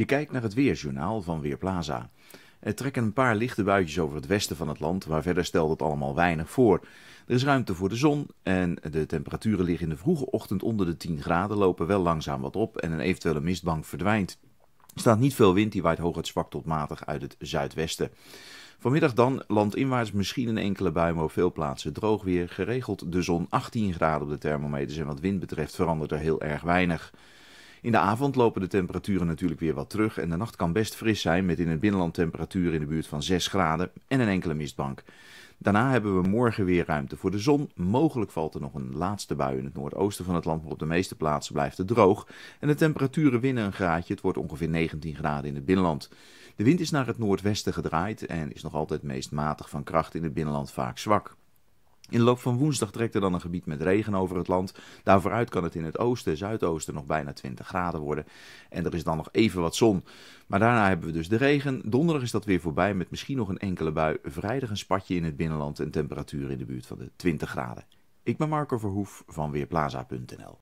Je kijkt naar het weerjournaal van Weerplaza. Er trekken een paar lichte buitjes over het westen van het land, maar verder stelt het allemaal weinig voor. Er is ruimte voor de zon en de temperaturen liggen in de vroege ochtend onder de 10 graden, lopen wel langzaam wat op en een eventuele mistbank verdwijnt. Er staat niet veel wind, die waait het zwak tot matig uit het zuidwesten. Vanmiddag dan landinwaarts misschien een enkele bui, maar op veel plaatsen droog weer. Geregeld de zon 18 graden op de thermometers en wat wind betreft verandert er heel erg weinig. In de avond lopen de temperaturen natuurlijk weer wat terug en de nacht kan best fris zijn met in het binnenland temperaturen in de buurt van 6 graden en een enkele mistbank. Daarna hebben we morgen weer ruimte voor de zon. Mogelijk valt er nog een laatste bui in het noordoosten van het land, maar op de meeste plaatsen blijft het droog. En de temperaturen winnen een graadje, het wordt ongeveer 19 graden in het binnenland. De wind is naar het noordwesten gedraaid en is nog altijd meest matig van kracht in het binnenland vaak zwak. In de loop van woensdag trekt er dan een gebied met regen over het land. Daarvooruit kan het in het oosten en zuidoosten nog bijna 20 graden worden. En er is dan nog even wat zon. Maar daarna hebben we dus de regen. Donderdag is dat weer voorbij met misschien nog een enkele bui. Vrijdag een spatje in het binnenland en temperatuur in de buurt van de 20 graden. Ik ben Marco Verhoef van Weerplaza.nl